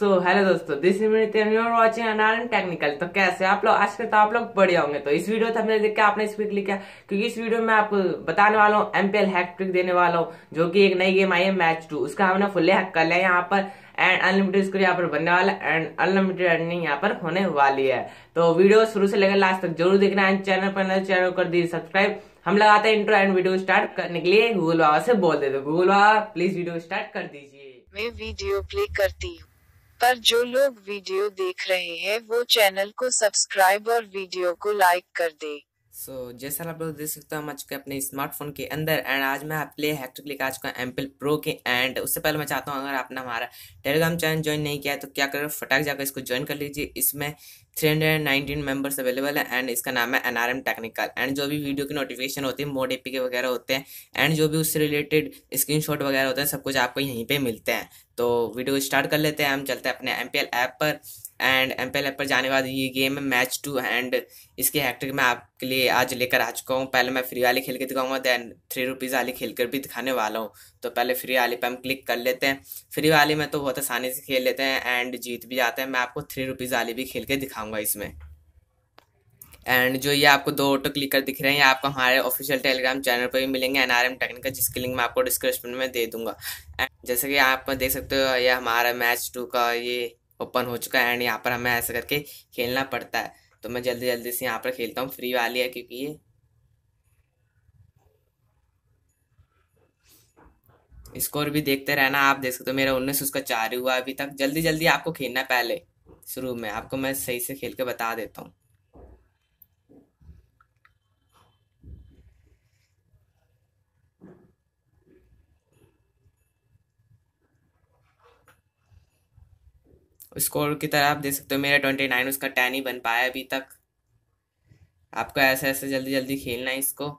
सो hello दोस्तों this watching NRM technical तो कैसे आप लोग आज के तो आप लोग बढ़िया होंगे तो इस वीडियो थंबनेल देख के आपने इस लिखा क्योंकि इस वीडियो में आपको बताने वाला हूँ एमपीएल हैक ट्रिक देने वाला हूँ जो कि एक नई गेम आई है मैच टू उसका हमने फुल हैक कर लिया यहाँ पर एंड अनलिमिटेड स्कोर यहाँ पर बनने वाला एंड अनलिमिटेड अर्निंग यहाँ पर होने वाली है तो वीडियो शुरू से लेकर लास्ट तक जरूर देखना एंड चैनल पर नए चैनल कर दीजिए सब्सक्राइब हम लगाते हैं इंट्रो एंड वीडियो स्टार्ट करने के लिए गूगल बाबा से बोल देते गूगल बाबा प्लीज वीडियो स्टार्ट कर दीजिए मैं वीडियो प्ले करती हूँ पर जो लोग वीडियो देख रहे हैं वो चैनल को सब्सक्राइब और वीडियो को लाइक कर दे सो so, जैसा आप लोग देख सकते हो हम आ चुके अपने स्मार्टफोन के अंदर एंड आज मैं प्ले हैक्टर लेकर आ चुका एम्पल प्रो के एंड उससे पहले मैं चाहता हूँ अगर आपने हमारा टेलीग्राम चैनल ज्वाइन नहीं किया है तो क्या करो फटाक जाकर इसको ज्वाइन कर लीजिए इसमें three hundred nineteen members available है एंड इसका नाम है N R M technical and जो भी वीडियो की नोटिफिकेशन होती है मोड एपी के वगैरह होते हैं एंड जो भी उससे रिलेटेड स्क्रीन शॉट वगैरह होते हैं सब कुछ आपको यहीं पर मिलते हैं तो वीडियो स्टार्ट कर लेते हैं हम चलते हैं अपने एम पी एल ऐप पर and M P L app पर जाने के बाद ये गेम है मैच टू एंड इसके हैक्टिक मैं आपके लिए आज लेकर आ चुका हूँ पहले मैं फ्री वाली खेल के दिखाऊंगा दैन थ्री रुपीज़ वाली खेल कर भी दिखाने वाला हूँ तो पहले फ्री वाली पर हम क्लिक कर लेते हैं फ्री वाली में तो बहुत आसानी से खेल लेते हैं एंड जीत भी जाते हैं मैं आपको थ्री रुपीज़ वाली भी खेल के दिखाऊँगा बताऊंगा इसमें एंड जो ये आपको दो ऑटो क्लिक कर दिख रहे हैं ये आपको हमारे ऑफिशियल टेलीग्राम चैनल पर भी मिलेंगे एन आर एम टेक्निकल जिसकी लिंक मैं आपको डिस्क्रिप्शन में दे दूंगा एंड जैसे कि आप देख सकते हो ये हमारा मैच टू का ये ओपन हो चुका है एंड यहाँ पर हमें ऐसा करके खेलना पड़ता है तो मैं जल्दी जल्दी से यहाँ पर खेलता हूँ फ्री वाली है क्योंकि ये स्कोर भी देखते रहना आप देख सकते हो मेरा उन्नीस उसका चार हुआ अभी तक जल्दी जल्दी आपको खेलना पहले शुरू में आपको मैं सही से खेल के बता देता हूँ स्कोर की तरह आप देख सकते हो मेरा ट्वेंटी नाइन उसका टेन ही बन पाया अभी तक आपको ऐसे ऐसे जल्दी जल्दी खेलना है इसको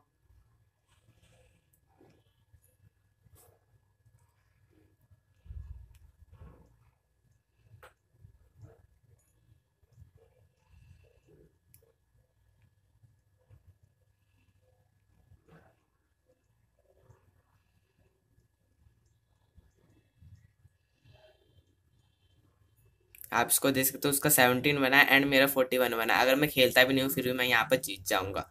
आप इसको देख सकते हो उसका सेवनटीन बना है एंड मेरा फोर्टी वन बना है अगर मैं खेलता भी नहीं हूँ फिर भी मैं यहाँ पर जीत जाऊँगा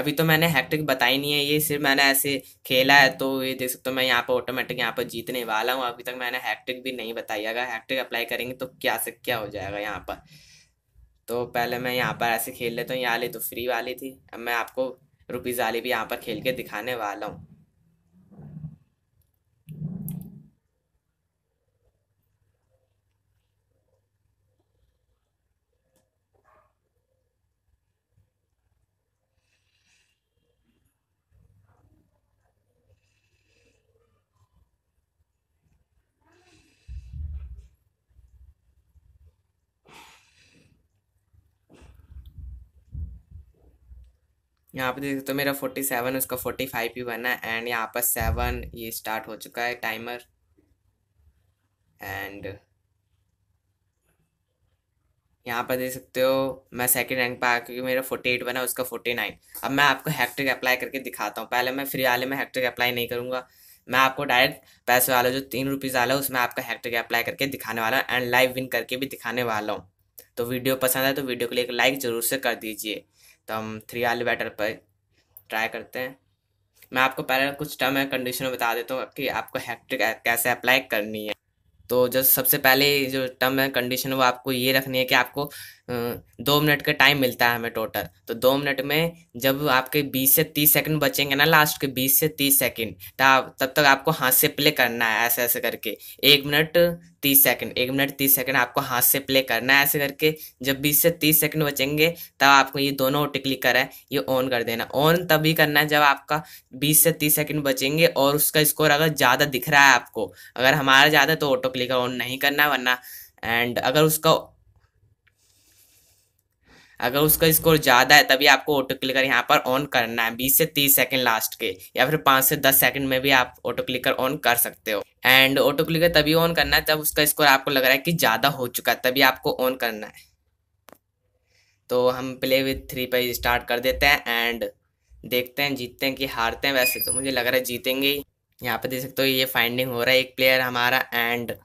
अभी तो मैंने हैक्टिक बताई नहीं है ये सिर्फ मैंने ऐसे खेला है तो ये देख सकते हो मैं यहाँ पर ऑटोमेटिक यहाँ पर जीतने वाला हूँ अभी तक मैंने हैक्टिक भी नहीं बताई अगर हैक्टिक अप्लाई करेंगे तो क्या से क्या हो जाएगा यहाँ पर तो पहले मैं यहाँ पर ऐसे खेल लेता हूँ यहाँ ले तो फ्री वाली थी अब मैं आपको रुपीज़ वाली भी यहाँ पर खेल के दिखाने वाला हूँ यहाँ पे देख सकते हो मेरा फोर्टी सेवन उसका फोर्टी फाइव ही बना एंड यहाँ पर सेवन ये स्टार्ट हो चुका है टाइमर एंड यहाँ पर देख सकते हो मैं सेकंड रैंक पर आया क्योंकि मेरा फोर्टी एट बना उसका फोर्टी नाइन अब मैं आपको हैक्ट्रिक अप्लाई करके दिखाता हूँ पहले मैं फ्री वाले में हैक्ट्रिक अप्लाई नहीं करूँगा मैं आपको डायरेक्ट पैसे वाला जो तीन रुपीज़ वाला है उसमें आपका हैक्ट्रिक अप्लाई करके दिखाने वाला हूँ एंड लाइव विन करके भी दिखाने वाला हूँ तो वीडियो पसंद है तो वीडियो को लिए लाइक ज़रूर से कर दीजिए तो हम थ्री एलिवेटर पर ट्राई करते हैं मैं आपको पहले कुछ टर्म एंड कंडीशन बता देता हूँ कि आपको हैक्ट्रिक कैसे अप्लाई करनी है तो जो सबसे पहले जो टर्म एंड कंडीशन वो आपको ये रखनी है कि आपको दो मिनट का टाइम मिलता है हमें टोटल तो दो मिनट में जब आपके बीस से तीस सेकंड बचेंगे ना लास्ट के बीस से तीस सेकंड तब तो तब तक आपको हाथ से प्ले करना है ऐसे ऐसे करके एक मिनट तीस सेकंड एक मिनट तीस सेकंड आपको हाथ से प्ले करना है ऐसे करके जब बीस से तीस सेकंड बचेंगे तब आपको ये दोनों ओटी क्लिक करा है ये ऑन कर देना ऑन तभी करना है जब आपका बीस से तीस सेकंड बचेंगे और उसका स्कोर अगर ज़्यादा दिख रहा है आपको अगर हमारा ज़्यादा तो ऑटो क्लिक ऑन नहीं करना वरना एंड अगर उसका अगर उसका स्कोर ज़्यादा है तभी आपको ऑटो क्लिकर यहाँ पर ऑन करना है बीस से तीस सेकेंड लास्ट के या फिर पाँच से दस सेकेंड में भी आप ऑटो क्लिकर ऑन कर सकते हो एंड ऑटो क्लिकर तभी ऑन करना है जब उसका स्कोर आपको लग रहा है कि ज़्यादा हो चुका है तभी आपको ऑन करना है तो हम प्ले विथ थ्री पर स्टार्ट कर देते हैं एंड देखते हैं जीतते हैं कि हारते हैं वैसे तो मुझे लग रहा है जीतेंगे यहाँ पर देख सकते हो ये फाइंडिंग हो रहा है एक प्लेयर हमारा एंड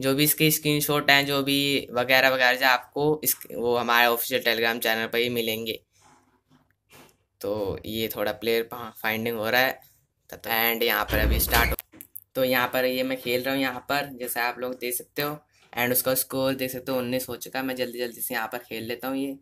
जो भी इसके स्क्रीनशॉट हैं जो भी वगैरह वगैरह जो आपको इस वो हमारे ऑफिशियल टेलीग्राम चैनल पर ही मिलेंगे तो ये थोड़ा प्लेयर फाइंडिंग हो रहा है तो एंड यहाँ पर अभी स्टार्ट हो तो यहाँ पर ये मैं खेल रहा हूँ यहाँ पर जैसे आप लोग देख सकते हो एंड उसका स्कोर देख सकते हो उन्नीस हो चुका है मैं जल्दी जल्दी से यहाँ पर खेल लेता हूँ ये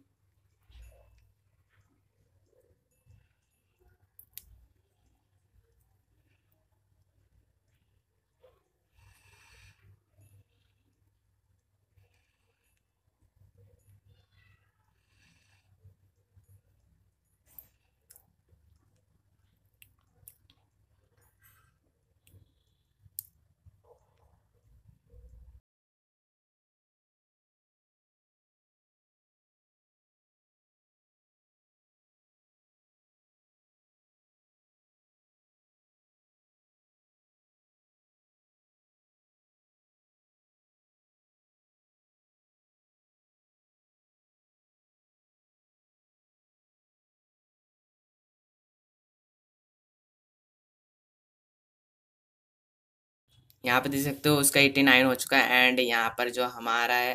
यहाँ पे देख सकते हो उसका एट्टी नाइन हो चुका है एंड यहाँ पर जो हमारा है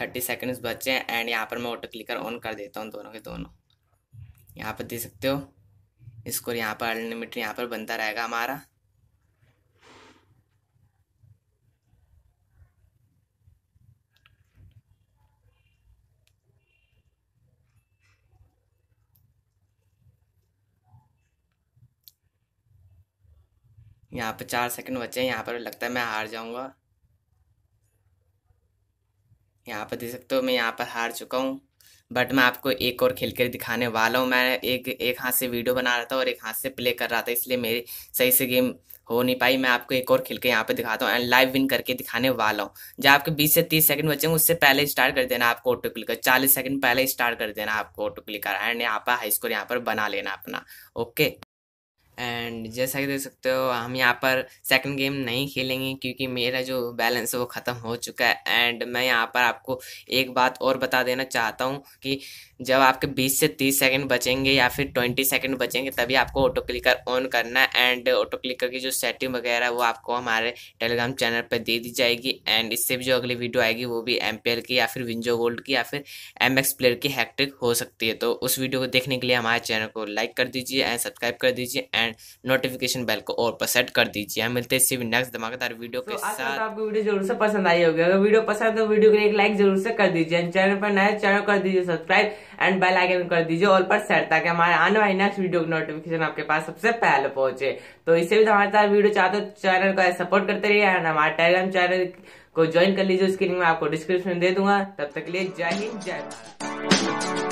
थर्टी सेकेंड्स बचे हैं एंड यहाँ पर मैं ऑटो क्लिकर ऑन कर देता हूँ दोनों के दोनों यहाँ पर देख सकते हो स्कोर यहाँ पर अनलिमिटेड यहाँ पर बनता रहेगा हमारा यहाँ पर चार सेकंड बचे हैं यहाँ पर लगता है मैं हार जाऊँगा यहाँ पर देख सकते हो मैं यहाँ पर हार चुका हूँ बट मैं आपको एक और खेल कर दिखाने वाला हूँ मैं एक एक हाथ से वीडियो बना रहा था और एक हाथ से प्ले कर रहा था इसलिए मेरी सही से गेम हो नहीं पाई मैं आपको एक और खेल के यहाँ पे दिखाता हूँ एंड लाइव विन करके दिखाने वाला हूँ जब आपके 20 से 30 सेकंड बचे उससे पहले स्टार्ट कर देना आपको ऑटो क्लिक चालीस सेकंड पहले स्टार्ट कर देना आपको ऑटो क्लिक एंड यहाँ पर हाई स्कोर यहाँ पर बना लेना अपना ओके एंड जैसा कि देख सकते हो हम यहाँ पर सेकंड गेम नहीं खेलेंगे क्योंकि मेरा जो बैलेंस है वो ख़त्म हो चुका है एंड मैं यहाँ पर आपको एक बात और बता देना चाहता हूँ कि जब आपके 20 से 30 सेकंड बचेंगे या फिर 20 सेकंड बचेंगे तभी आपको ऑटो क्लिकर ऑन करना है एंड ऑटो क्लिकर की जो सेटिंग वगैरह वो आपको हमारे टेलीग्राम चैनल पर दे दी जाएगी एंड इससे भी जो अगली वीडियो आएगी वो भी एम की या फिर विंजो गोल्ड की या फिर एम प्लेयर की हैक्ट्रिक हो सकती है तो उस वीडियो को देखने के लिए हमारे चैनल को लाइक कर दीजिए एंड सब्सक्राइब कर दीजिए एंड नोटिफिकेशन बेल को और पर सेट कर दीजिए हम मिलते हैं सिर्फ नेक्स्ट धमाकेदार वीडियो तो so, के साथ आपको वीडियो जरूर से पसंद आई होगी अगर वीडियो पसंद तो वीडियो को एक लाइक जरूर से कर दीजिए चैनल पर नए चैनल कर दीजिए सब्सक्राइब एंड बेल आइकन कर दीजिए ऑल पर सेट ताकि हमारे आने वाली नेक्स्ट वीडियो की नोटिफिकेशन आपके पास सबसे पहले पहुंचे तो इसे भी धमाकेदार वीडियो चाहते हो चैनल तो को सपोर्ट करते रहिए एंड हमारे टेलीग्राम चैनल को ज्वाइन कर लीजिए उसकी लिंक मैं आपको डिस्क्रिप्शन दे दूंगा तब तक के लिए जय हिंद जय भारत